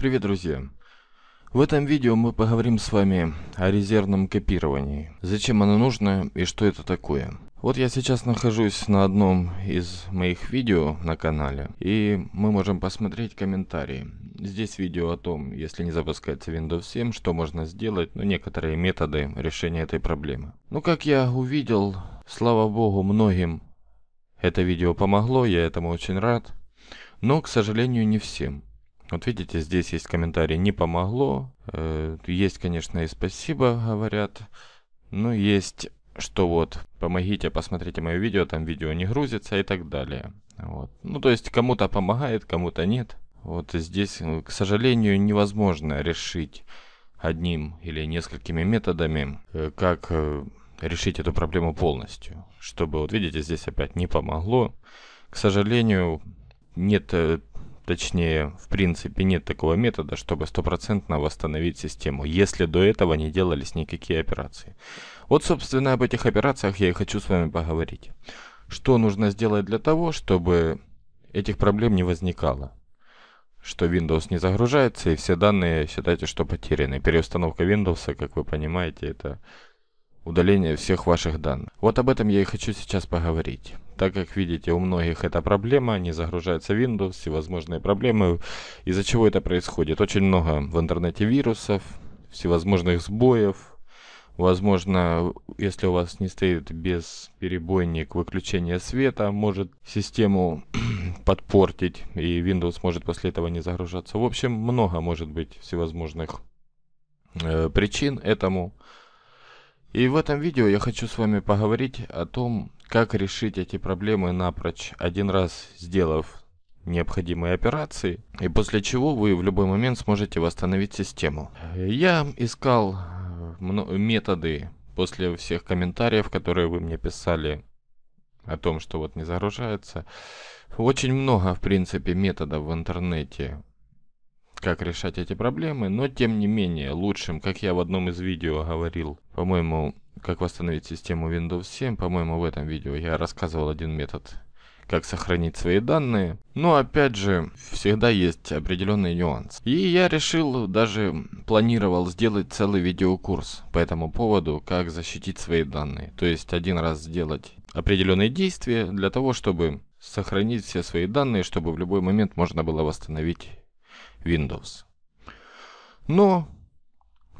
Привет, друзья! В этом видео мы поговорим с вами о резервном копировании. Зачем оно нужно и что это такое. Вот я сейчас нахожусь на одном из моих видео на канале, и мы можем посмотреть комментарии. Здесь видео о том, если не запускается Windows 7, что можно сделать, ну некоторые методы решения этой проблемы. Ну как я увидел, слава богу, многим это видео помогло, я этому очень рад, но, к сожалению, не всем. Вот видите, здесь есть комментарий «не помогло». Э, есть, конечно, и «спасибо» говорят. Но ну, есть, что вот «помогите, посмотрите мое видео», там видео не грузится и так далее. Вот. Ну, то есть кому-то помогает, кому-то нет. Вот здесь, э, к сожалению, невозможно решить одним или несколькими методами, э, как решить эту проблему полностью. Чтобы, вот видите, здесь опять не помогло. К сожалению, нет Точнее, в принципе нет такого метода, чтобы стопроцентно восстановить систему, если до этого не делались никакие операции. Вот, собственно, об этих операциях я и хочу с вами поговорить. Что нужно сделать для того, чтобы этих проблем не возникало? Что Windows не загружается и все данные считайте, что потеряны. Переустановка Windows, как вы понимаете, это удаление всех ваших данных. Вот об этом я и хочу сейчас поговорить. Так как видите, у многих это проблема, не загружается Windows, всевозможные проблемы. Из-за чего это происходит? Очень много в интернете вирусов, всевозможных сбоев. Возможно, если у вас не стоит бесперебойник выключения света, может систему подпортить, и Windows может после этого не загружаться. В общем, много может быть всевозможных э, причин этому. И в этом видео я хочу с вами поговорить о том, как решить эти проблемы напрочь, один раз сделав необходимые операции, и после чего вы в любой момент сможете восстановить систему. Я искал э, методы после всех комментариев, которые вы мне писали о том, что вот не загружается. Очень много, в принципе, методов в интернете, как решать эти проблемы, но тем не менее, лучшим, как я в одном из видео говорил, по-моему, как восстановить систему Windows 7, по-моему, в этом видео я рассказывал один метод, как сохранить свои данные. Но опять же, всегда есть определенный нюанс. И я решил, даже планировал сделать целый видеокурс по этому поводу, как защитить свои данные. То есть один раз сделать определенные действия для того, чтобы сохранить все свои данные, чтобы в любой момент можно было восстановить Windows. Но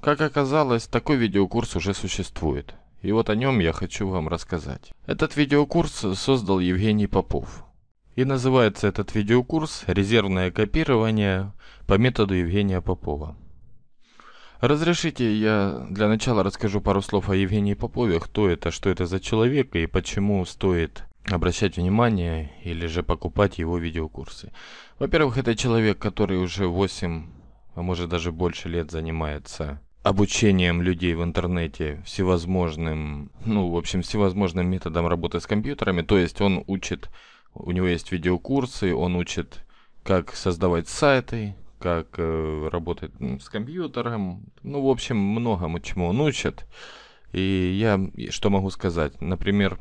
как оказалось, такой видеокурс уже существует. И вот о нем я хочу вам рассказать. Этот видеокурс создал Евгений Попов. И называется этот видеокурс «Резервное копирование по методу Евгения Попова». Разрешите, я для начала расскажу пару слов о Евгении Попове, кто это, что это за человек и почему стоит обращать внимание или же покупать его видеокурсы. Во-первых, это человек, который уже 8, а может даже больше лет занимается обучением людей в интернете всевозможным, ну, в общем, всевозможным методом работы с компьютерами. То есть он учит, у него есть видеокурсы, он учит, как создавать сайты, как э, работать с компьютером. Ну, в общем, многому чему он учит. И я что могу сказать? Например,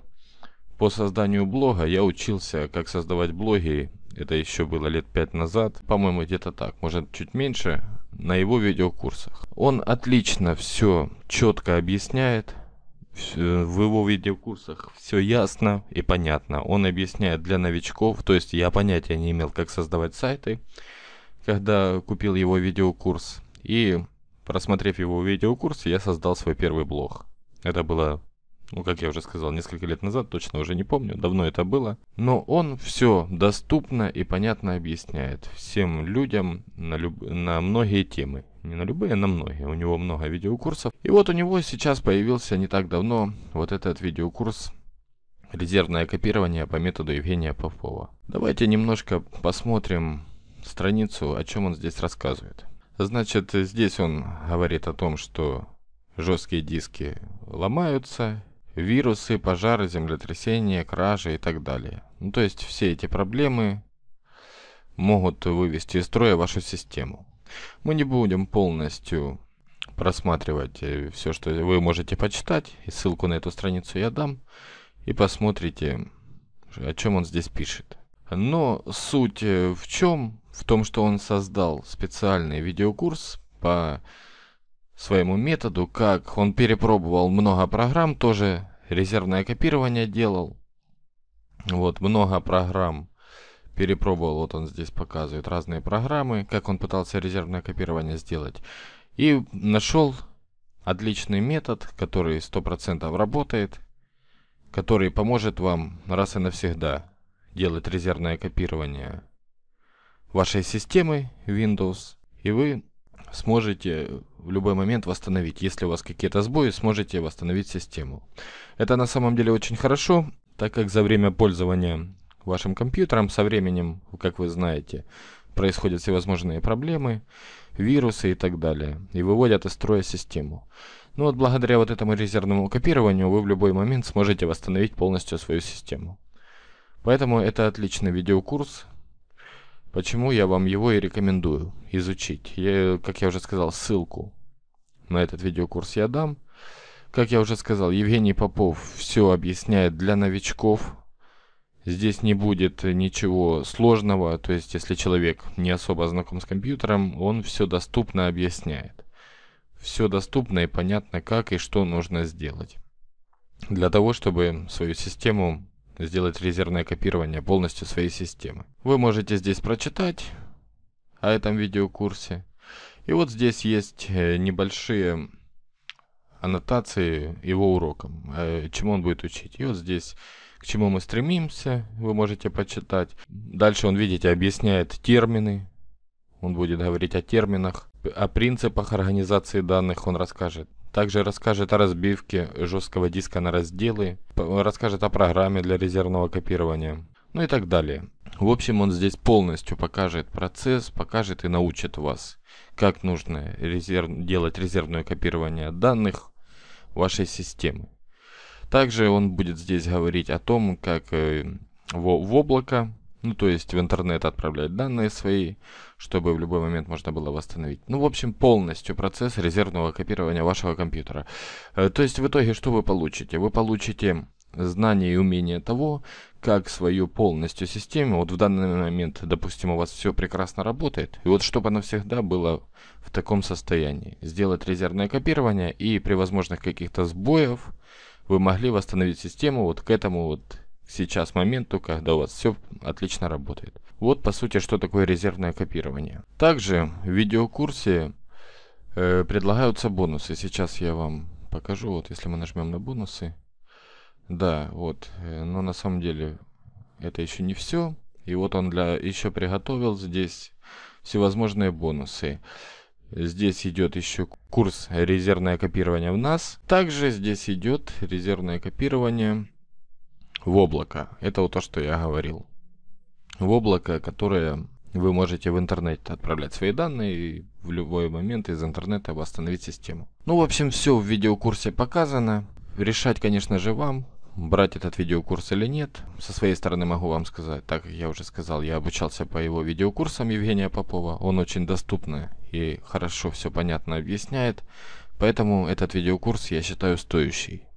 по созданию блога я учился, как создавать блоги. Это еще было лет пять назад. По-моему, где-то так, может, чуть меньше на его видеокурсах. Он отлично все четко объясняет. В его видеокурсах все ясно и понятно. Он объясняет для новичков, то есть я понятия не имел, как создавать сайты, когда купил его видеокурс. И просмотрев его видеокурс, я создал свой первый блог. Это было ну, как я уже сказал, несколько лет назад, точно уже не помню, давно это было. Но он все доступно и понятно объясняет всем людям на, люб... на многие темы. Не на любые, а на многие. У него много видеокурсов. И вот у него сейчас появился не так давно вот этот видеокурс «Резервное копирование по методу Евгения Попова». Давайте немножко посмотрим страницу, о чем он здесь рассказывает. Значит, здесь он говорит о том, что жесткие диски ломаются вирусы, пожары, землетрясения, кражи и так далее. Ну, то есть все эти проблемы могут вывести из строя вашу систему. Мы не будем полностью просматривать э, все, что вы можете почитать, и ссылку на эту страницу я дам, и посмотрите, о чем он здесь пишет. Но суть э, в чем? В том, что он создал специальный видеокурс по своему методу, как он перепробовал много программ, тоже резервное копирование делал. Вот, много программ перепробовал. Вот он здесь показывает разные программы, как он пытался резервное копирование сделать. И нашел отличный метод, который 100% работает, который поможет вам раз и навсегда делать резервное копирование вашей системы Windows, и вы сможете в любой момент восстановить. Если у вас какие-то сбои, сможете восстановить систему. Это на самом деле очень хорошо, так как за время пользования вашим компьютером со временем, как вы знаете, происходят всевозможные проблемы, вирусы и так далее, и выводят из строя систему. Но ну вот благодаря вот этому резервному копированию вы в любой момент сможете восстановить полностью свою систему. Поэтому это отличный видеокурс, Почему я вам его и рекомендую изучить? Я, как я уже сказал, ссылку на этот видеокурс я дам. Как я уже сказал, Евгений Попов все объясняет для новичков. Здесь не будет ничего сложного, то есть если человек не особо знаком с компьютером, он все доступно объясняет. Все доступно и понятно, как и что нужно сделать. Для того, чтобы свою систему сделать резервное копирование полностью своей системы. Вы можете здесь прочитать о этом видеокурсе. И вот здесь есть э, небольшие аннотации его уроком, э, чему он будет учить. И вот здесь к чему мы стремимся, вы можете почитать. Дальше он, видите, объясняет термины. Он будет говорить о терминах, о принципах организации данных он расскажет. Также расскажет о разбивке жесткого диска на разделы, расскажет о программе для резервного копирования, ну и так далее. В общем, он здесь полностью покажет процесс, покажет и научит вас, как нужно резерв... делать резервное копирование данных вашей системы. Также он будет здесь говорить о том, как э, в, в облако ну, то есть в интернет отправлять данные свои, чтобы в любой момент можно было восстановить. Ну, в общем, полностью процесс резервного копирования вашего компьютера. Э, то есть в итоге что вы получите? Вы получите знание и умение того, как свою полностью систему, вот в данный момент, допустим, у вас все прекрасно работает, и вот чтобы она всегда была в таком состоянии. Сделать резервное копирование, и при возможных каких-то сбоев вы могли восстановить систему вот к этому вот сейчас моменту, когда у вас все отлично работает. Вот по сути, что такое резервное копирование. Также в видеокурсе э, предлагаются бонусы. Сейчас я вам покажу, вот если мы нажмем на бонусы. Да, вот, э, но на самом деле это еще не все. И вот он для еще приготовил здесь всевозможные бонусы. Здесь идет еще курс резервное копирование в нас. Также здесь идет резервное копирование в облако. Это вот то, что я говорил. В облако, которое вы можете в интернете отправлять свои данные и в любой момент из интернета восстановить систему. Ну, в общем, все в видеокурсе показано. Решать, конечно же, вам, брать этот видеокурс или нет. Со своей стороны могу вам сказать, так как я уже сказал, я обучался по его видеокурсам Евгения Попова. Он очень доступный и хорошо все понятно объясняет. Поэтому этот видеокурс я считаю стоящий.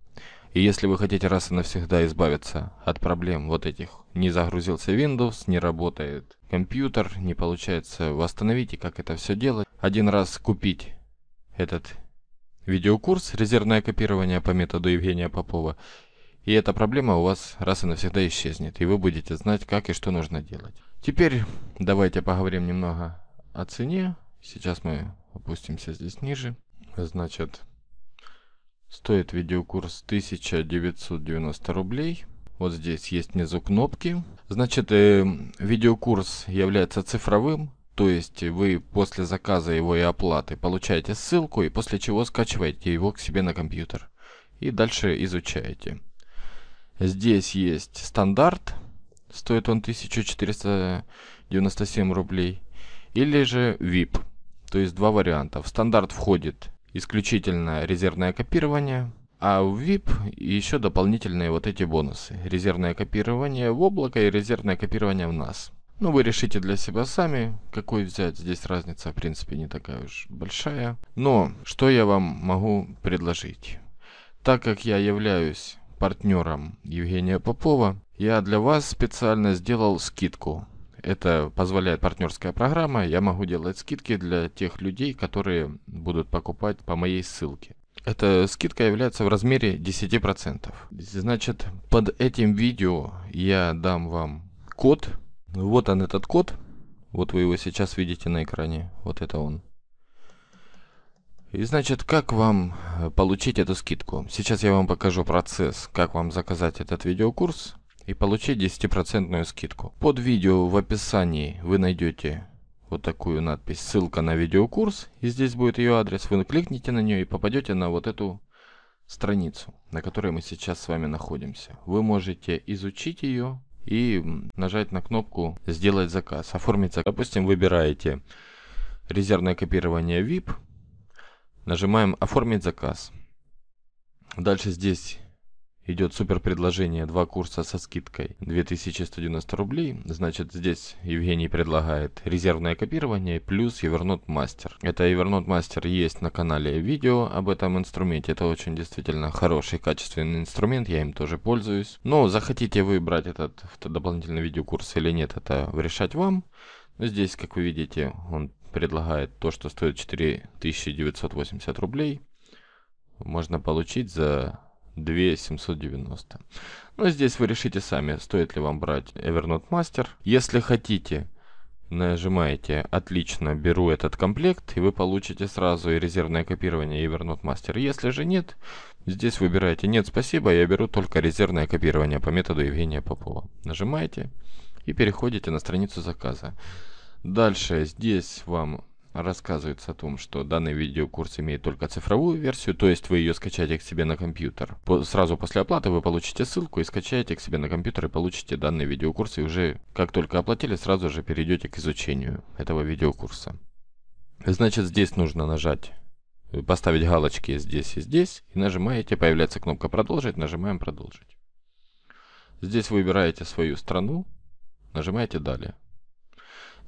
И если вы хотите раз и навсегда избавиться от проблем вот этих, не загрузился Windows, не работает компьютер, не получается, восстановить и как это все делать. Один раз купить этот видеокурс «Резервное копирование» по методу Евгения Попова, и эта проблема у вас раз и навсегда исчезнет, и вы будете знать, как и что нужно делать. Теперь давайте поговорим немного о цене. Сейчас мы опустимся здесь ниже. Значит, Стоит видеокурс 1990 рублей. Вот здесь есть внизу кнопки. Значит, э, видеокурс является цифровым, то есть вы после заказа его и оплаты получаете ссылку и после чего скачиваете его к себе на компьютер. И дальше изучаете. Здесь есть стандарт, стоит он 1497 рублей. Или же VIP, то есть два варианта. В стандарт входит исключительно резервное копирование, а в VIP еще дополнительные вот эти бонусы. Резервное копирование в облако и резервное копирование в NAS. Ну, вы решите для себя сами, какой взять. Здесь разница, в принципе, не такая уж большая. Но что я вам могу предложить? Так как я являюсь партнером Евгения Попова, я для вас специально сделал скидку это позволяет партнерская программа. Я могу делать скидки для тех людей, которые будут покупать по моей ссылке. Эта скидка является в размере 10%. Значит, под этим видео я дам вам код. Вот он этот код. Вот вы его сейчас видите на экране. Вот это он. И значит, как вам э, получить эту скидку? Сейчас я вам покажу процесс, как вам заказать этот видеокурс и получить 10% скидку. Под видео в описании вы найдете вот такую надпись «Ссылка на видеокурс» и здесь будет ее адрес. Вы кликните на нее и попадете на вот эту страницу, на которой мы сейчас с вами находимся. Вы можете изучить ее и нажать на кнопку «Сделать заказ», «Оформить заказ». Допустим, выбираете резервное копирование VIP, нажимаем «Оформить заказ». Дальше здесь Идет супер предложение, два курса со скидкой 2190 рублей. Значит, здесь Евгений предлагает резервное копирование плюс Evernote Master. Это Evernote Master есть на канале видео об этом инструменте. Это очень действительно хороший, качественный инструмент, я им тоже пользуюсь. Но захотите вы брать этот, дополнительный видеокурс или нет, это решать вам. Но здесь, как вы видите, он предлагает то, что стоит 4980 рублей. Можно получить за 2790. Но ну, здесь вы решите сами, стоит ли вам брать Evernote Master. Если хотите, нажимаете «Отлично, беру этот комплект», и вы получите сразу и резервное копирование, и Evernote Master. Если же нет, здесь выбираете «Нет, спасибо, я беру только резервное копирование по методу Евгения Попова». Нажимаете и переходите на страницу заказа. Дальше здесь вам рассказывается о том, что данный видеокурс имеет только цифровую версию, то есть вы ее скачаете к себе на компьютер. По сразу после оплаты вы получите ссылку и скачаете к себе на компьютер и получите данный видеокурс, и уже как только оплатили, сразу же перейдете к изучению этого видеокурса. Значит, здесь нужно нажать э, поставить галочки здесь и здесь, и нажимаете, появляется кнопка «Продолжить», нажимаем «Продолжить». Здесь выбираете свою страну, нажимаете «Далее».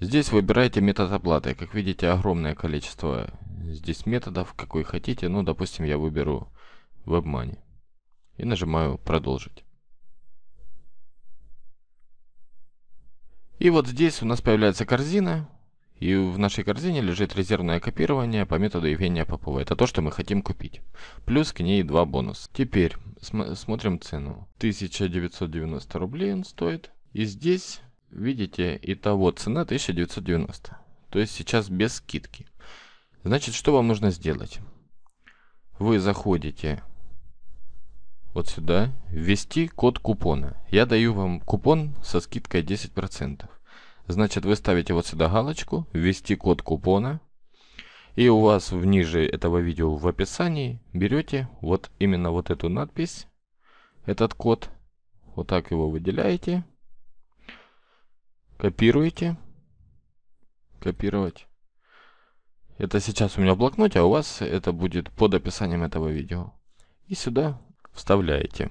Здесь выбираете метод оплаты. Как видите, огромное количество здесь методов, какой хотите. Ну, допустим, я выберу WebMoney. И нажимаю «Продолжить». И вот здесь у нас появляется корзина. И в нашей корзине лежит резервное копирование по методу Евгения Попова. Это то, что мы хотим купить. Плюс к ней два бонуса. Теперь см смотрим цену. 1990 рублей он стоит. И здесь Видите, итого цена 1990. То есть сейчас без скидки. Значит, что вам нужно сделать? Вы заходите вот сюда, ввести код купона. Я даю вам купон со скидкой 10%. Значит, вы ставите вот сюда галочку «Ввести код купона». И у вас в ниже этого видео в описании берете вот именно вот эту надпись, этот код, вот так его выделяете Копируете. Копировать. Это сейчас у меня в блокноте, а у вас это будет под описанием этого видео. И сюда вставляете.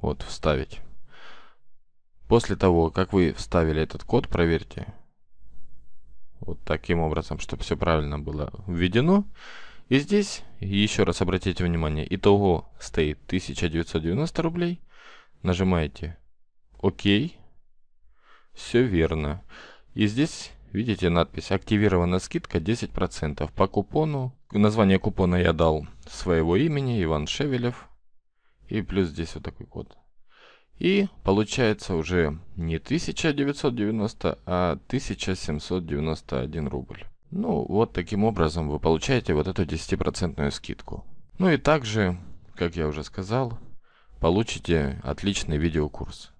Вот, вставить. После того, как вы вставили этот код, проверьте. Вот таким образом, чтобы все правильно было введено. И здесь, еще раз обратите внимание, итого стоит 1990 рублей. Нажимаете Окей. Все верно. И здесь, видите, надпись «Активирована скидка 10%» по купону. Название купона я дал своего имени, Иван Шевелев. И плюс здесь вот такой код. И получается уже не 1990, а 1791 рубль. Ну, вот таким образом вы получаете вот эту 10% скидку. Ну и также, как я уже сказал, получите отличный видеокурс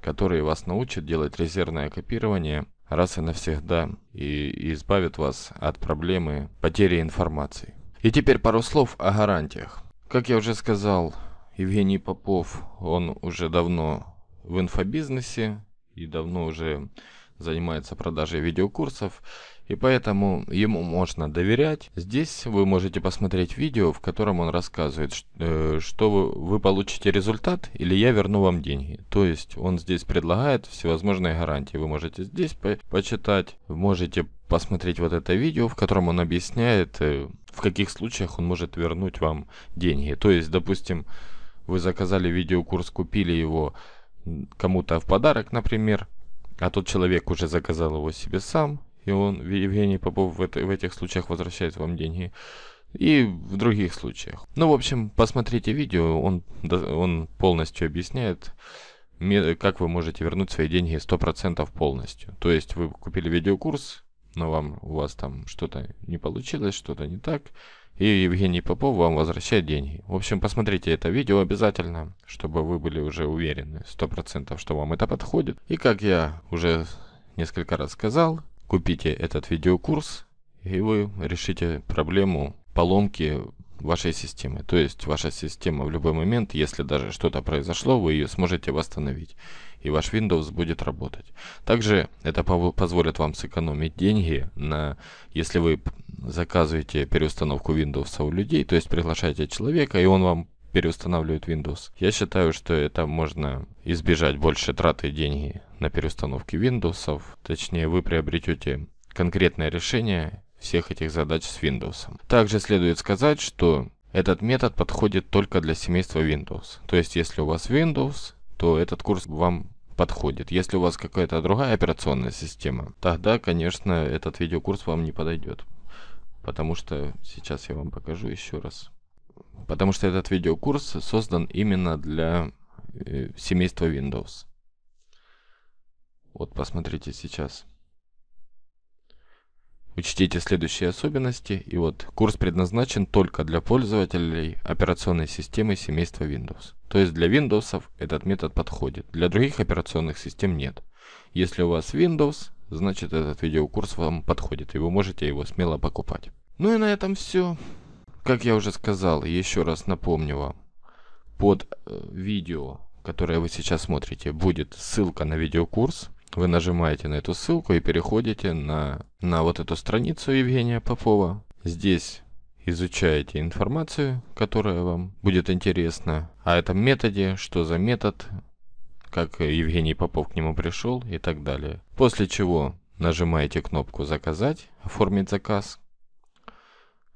которые вас научат делать резервное копирование раз и навсегда и избавят вас от проблемы потери информации. И теперь пару слов о гарантиях. Как я уже сказал, Евгений Попов, он уже давно в инфобизнесе и давно уже занимается продажей видеокурсов, и поэтому ему можно доверять. Здесь вы можете посмотреть видео, в котором он рассказывает, э, что вы, получите результат или я верну вам деньги. То есть он здесь предлагает всевозможные гарантии. Вы можете здесь по почитать, можете посмотреть вот это видео, в котором он объясняет, э, в каких случаях он может вернуть вам деньги. То есть, допустим, вы заказали видеокурс, купили его кому-то в подарок, например, а тот человек уже заказал его себе сам, и он, Евгений Попов, в, это, в этих случаях возвращает вам деньги. И в других случаях. Ну, в общем, посмотрите видео, он, он полностью объясняет, как вы можете вернуть свои деньги 100% полностью. То есть вы купили видеокурс, но вам у вас там что-то не получилось, что-то не так, и Евгений Попов вам возвращает деньги. В общем, посмотрите это видео обязательно, чтобы вы были уже уверены 100%, что вам это подходит. И как я уже несколько раз сказал, купите этот видеокурс, и вы решите проблему поломки вашей системы. То есть ваша система в любой момент, если даже что-то произошло, вы ее сможете восстановить. И ваш Windows будет работать. Также это позволит вам сэкономить деньги на, если вы заказываете переустановку Windows у людей, то есть приглашаете человека, и он вам переустанавливает Windows. Я считаю, что это можно избежать больше траты денег на переустановки Windows. Точнее, вы приобретете конкретное решение всех этих задач с Windows. Также следует сказать, что этот метод подходит только для семейства Windows. То есть, если у вас Windows, то этот курс вам подходит. Если у вас какая-то другая операционная система, тогда, конечно, этот видеокурс вам не подойдет потому что сейчас я вам покажу еще раз. Потому что этот видеокурс создан именно для э, семейства Windows. Вот посмотрите сейчас. Учтите следующие особенности. И вот курс предназначен только для пользователей операционной системы семейства Windows. То есть для Windows этот метод подходит. Для других операционных систем нет. Если у вас Windows, значит этот видеокурс вам подходит, и вы можете его смело покупать. Ну и на этом все. Как я уже сказал, еще раз напомню вам, под э, видео, которое вы сейчас смотрите, будет ссылка на видеокурс. Вы нажимаете на эту ссылку и переходите на, на вот эту страницу Евгения Попова. Здесь изучаете информацию, которая вам будет интересна, о а этом методе, что за метод, как Евгений Попов к нему пришел и так далее. После чего нажимаете кнопку «Заказать», «Оформить заказ»,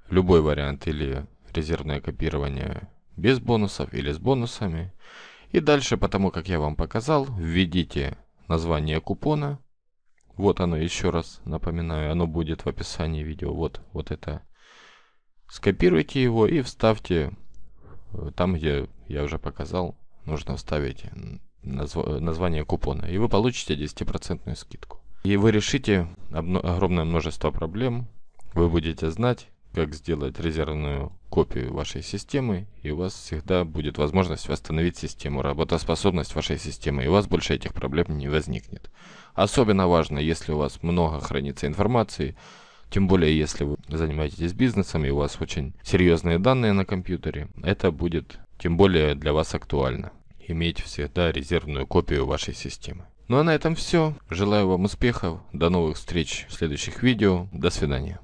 любой вариант или резервное копирование без бонусов или с бонусами. И дальше, потому как я вам показал, введите название купона. Вот оно еще раз, напоминаю, оно будет в описании видео. Вот, вот это. Скопируйте его и вставьте э, там, где я уже показал, нужно вставить назв... название купона, и вы получите 10% скидку. И вы решите огромное множество проблем, вы будете знать, как сделать резервную копию вашей системы, и у вас всегда будет возможность восстановить систему, работоспособность вашей системы, и у вас больше этих проблем не возникнет. Особенно важно, если у вас много хранится информации, тем более, если вы занимаетесь бизнесом и у вас очень серьезные данные на компьютере, это будет тем более для вас актуально иметь всегда резервную копию вашей системы. Ну а на этом все. Желаю вам успехов. До новых встреч в следующих видео. До свидания.